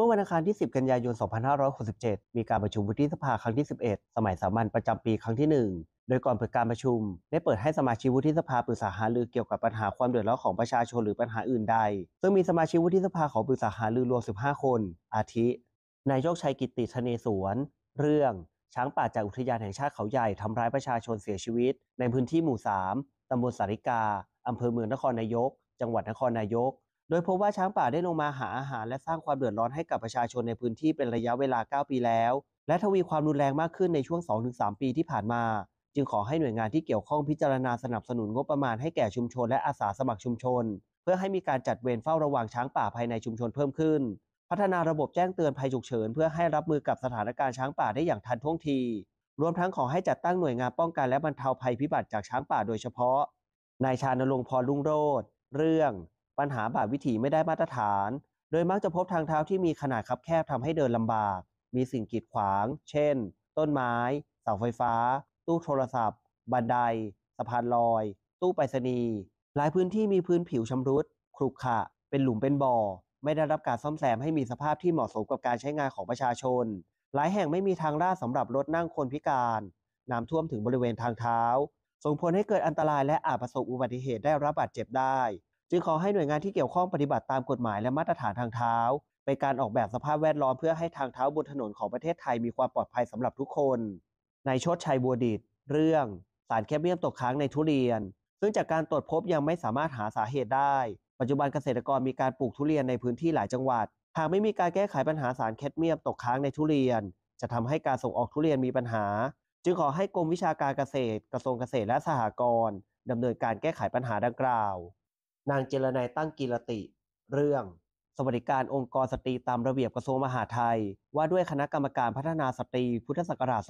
มื่อวันอังคารที่ 10 กันยายน 2567 มีการประชุมวุฒิสภาครั้งที่ 11 สมัยสามัญประจำปีครั้งที่ 1 โดยก่อนเปิดการประชุม ได้เปิดให้สมาชิกวุฒิสภาปรึกษาหารือเกี่ยวกับปัญหาความเดือดร้อนของประชาชนหรือปัญหาอื่นใด ซึ่งมีสมาชิกวุฒิสภาขอปรึกษาหารือรวม 15 คน อาทิ นายโชคชัย กิติธเนศวน เรื่องช้างป่าจากอุทยานแห่งชาติเขาใหญ่ทำร้ายประชาชนเสียชีวิต ในพื้นที่หมู่ 3 ตำบลสาริกา อำเภอเมืองนครนายก จังหวัดนครนายกโดยพบว่าช้างป่าได้ลงมาหาอาหารและสร้างความเดือดร้อนให้กับประชาชนในพื้นที่เป็นระยะเวลา 9 ปีแล้ว และทวีความรุนแรงมากขึ้นในช่วง2-3 ปีที่ผ่านมา จึงขอให้หน่วยงานที่เกี่ยวข้องพิจารณาสนับสนุนงบประมาณให้แก่ชุมชนและอาสาสมัครชุมชน เพื่อให้มีการจัดเวรเฝ้าระวังช้างป่าภายในชุมชนเพิ่มขึ้น พัฒนาระบบแจ้งเตือนภัยฉุกเฉิน เพื่อให้รับมือกับสถานการณ์ช้างป่าได้อย่างทันท่วงที รวมทั้งขอให้จัดตั้งหน่วยงานป้องกันและบรรเทาภัยพิบัติจากช้างป่าโดยเฉพาะ นายชานรงค์พรลุงโรธเรื่องปัญหาบาดวิถีไม่ได้มาตรฐาน โดยมักจะพบทางเท้าที่มีขนาดคับแคบทำให้เดินลำบาก มีสิ่งกีดขวาง เช่น ต้นไม้ เสาไฟฟ้า ตู้โทรศัพท์ บันได สะพานลอย ตู้ไปรษณีย์ หลายพื้นที่มีพื้นผิวชำรุดครุขระเป็นหลุมเป็นบ่อ ไม่ได้รับการซ่อมแซมให้มีสภาพที่เหมาะสมกับการใช้งานของประชาชน หลายแห่งไม่มีทางลาดสำหรับรถนั่งคนพิการ น้ำท่วมถึงบริเวณทางเท้า ส่งผลให้เกิดอันตรายและอาจประสบอุบัติเหตุได้รับบาดเจ็บได้จึงขอให้หน่วยงานที่เกี่ยวข้องปฏิบัติตามกฎหมายและมาตรฐานทางเท้าเป็นการออกแบบสภาพแวดล้อมเพื่อให้ทางเท้าบนถนนของประเทศไทยมีความปลอดภัยสำหรับทุกคน ในชดชัยบัวดิดเรื่องสารแคดเมียมตกค้างในทุเรียน ซึ่งจากการตรวจพบยังไม่สามารถหาสาเหตุได้ ปัจจุบันเกษตรกรมีการปลูกทุเรียนในพื้นที่หลายจังหวัดหากไม่มีการแก้ไขปัญหาสารแคดเมียมตกค้างในทุเรียน จะทำให้การส่งออกทุเรียนมีปัญหา จึงขอให้กรมวิชาการเกษตร กระทรวงเกษตรและสหกรณ์ดำเนินการแก้ไขปัญหาดังกล่าวนางเจรนายตั้งกิรติ เรื่อง สวัสดิการองค์กรสตรีตามระเบียบกระทรวงมหาดไทย ว่าด้วยคณะกรรมการพัฒนาสตรีพุทธศักราช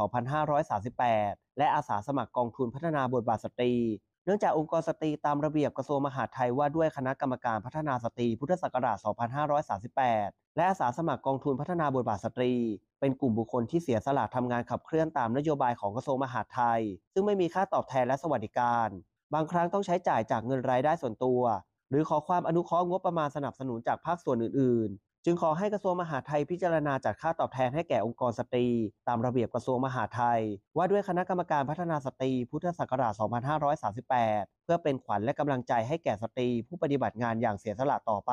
2538 และอาสาสมัครกองทุนพัฒนาบทบาทสตรี เนื่องจากองค์กรสตรีตามระเบียบกระทรวงมหาดไทยว่าด้วยคณะกรรมการพัฒนาสตรีพุทธศักราช 2538 และอาสาสมัครกองทุนพัฒนาบทบาทสตรี เป็นกลุ่มบุคคลที่เสียสละทำงานขับเคลื่อนตามนโยบายของกระทรวงมหาดไทย ซึ่งไม่มีค่าตอบแทนและสวัสดิการ บางครั้งต้องใช้จ่ายจากเงินรายได้ส่วนตัวหรือขอความอนุเคราะห์งบประมาณสนับสนุนจากภาคส่วนอื่นๆ จึงขอให้กระทรวงมหาดไทยพิจารณาจัดค่าตอบแทนให้แก่องค์กรสตรีตามระเบียบกระทรวงมหาดไทย ว่าด้วยคณะกรรมการพัฒนาสตรี พุทธศักราช 2538 เพื่อเป็นขวัญและกำลังใจให้แก่สตรีผู้ปฏิบัติงานอย่างเสียสละต่อไป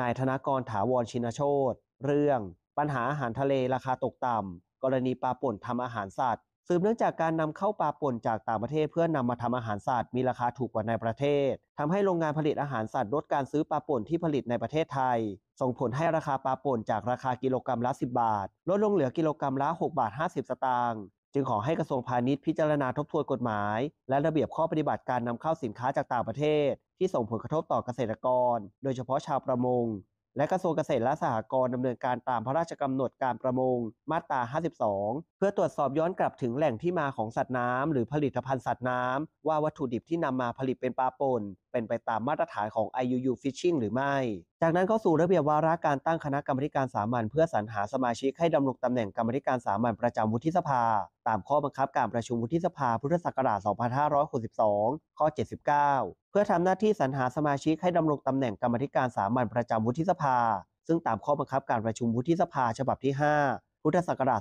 นายธนกรถาวรชินโชตเรื่อง ปัญหาอาหารทะเลราคาตกต่ำกรณีปลาป่นทำอาหารสัตว์สืบเนื่องจากการนำเข้าปลาป่นจากต่างประเทศ เพื่อนำมาทำอาหารสัตว์ มีราคาถูกกว่าในประเทศ ทำให้โรงงานผลิตอาหารสัตว์ ลดการซื้อปลาป่นที่ผลิตในประเทศไทย ส่งผลให้ราคาปลาป่น จากราคากิโลกรรัมละ10 บาท ลดลงเหลือกิโลกรรัมละ 6 บาท 50 สตางค์จึงขอให้กระทรวงพาณิชย์ พิจารณาทบทวนกฎหมาย และระเบียบข้อปฏิบัติการนำเข้าสินค้าจากต่างประเทศ ที่ส่งผลกระทบต่อเกษตรกร โดยเฉพาะชาวประมงและกระทรวงเกษตรและสหกรณ์ดำเนินการตามพระราชกำหนดการประมง มาตรา 52 เพื่อตรวจสอบย้อนกลับถึงแหล่งที่มาของสัตว์น้ำหรือผลิตภัณฑ์สัตว์น้ำว่าวัตถุดิบที่นำมาผลิตเป็นปลาป่นเป็นไปตามมาตรฐานของ IUU Fishing หรือไม่ จากนั้นเข้าสู่ระเบียบวาระการตั้งคณะกรรมการสามัญเพื่อสรรหาสมาชิกให้ดำรงตำแหน่งกรรมการสามัญประจำวุฒิสภา ตามข้อบังคับการประชุมวุฒิสภา พุทธศักราช 2562 ข้อ 79 เพื่อทำหน้าที่สรรหาสมาชิกให้ดำรงตำแหน่งกรรมการสามัญประจำวุฒิสภา ซึ่งตามข้อบังคับการประชุมวุฒิสภา ฉบับที่ 5 พุทธศักราช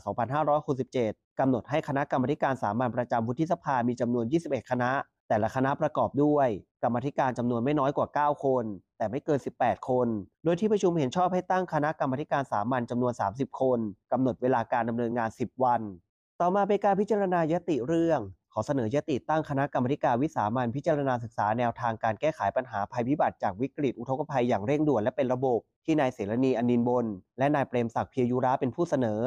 2567กำหนดให้คณะกรรมการสามัญประจำวุฒิสภา มีจำนวน 21 คณะแต่ละคณะประกอบด้วย กรรมธิการจำนวนไม่น้อยกว่า 9 คน แต่ไม่เกิน 18 คน โดยที่ประชุมเห็นชอบให้ตั้งคณะกรรมการสามัญจำนวน 30 คน กำหนดเวลาการดำเนินงาน 10 วัน ต่อมาเป็นการพิจารณายติเรื่อง ขอเสนอยติตั้งคณะกรรมการวิสามัญพิจารณาศึกษาแนวทางการแก้ไขปัญหาภัยพิบัติจากวิกฤตอุทกภัยอย่างเร่งด่วนและเป็นระบบ ที่นายเสรณีอนินบนและนายเปรมศักดิ์เพียยุระเป็นผู้เสนอ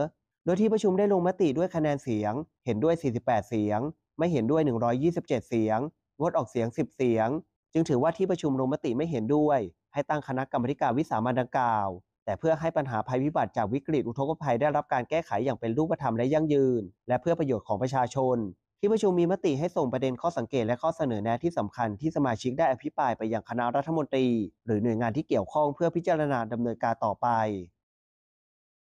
โดยที่ประชุมได้ลงมติด้วยคะแนนเสียง เห็นด้วย 48 เสียงไม่เห็นด้วย 127 เสียงงดออกเสียง 10 เสียง จึงถือว่าที่ประชุมลงมติไม่เห็นด้วย ให้ตั้งคณะกรรมการวิสามันดังกล่าว แต่เพื่อให้ปัญหาภัยพิบัติจากวิกฤตอุทกภัยได้รับการแก้ไขอย่างเป็นรูปธรรมและยั่งยืน และเพื่อประโยชน์ของประชาชน ที่ประชุมมีมติให้ส่งประเด็นข้อสังเกตและข้อเสนอแนะที่สำคัญ ที่สมาชิกได้อภิปรายไปยังคณะรัฐมนตรี หรือหน่วยงานที่เกี่ยวข้องเพื่อพิจารณาดำเนินการต่อไป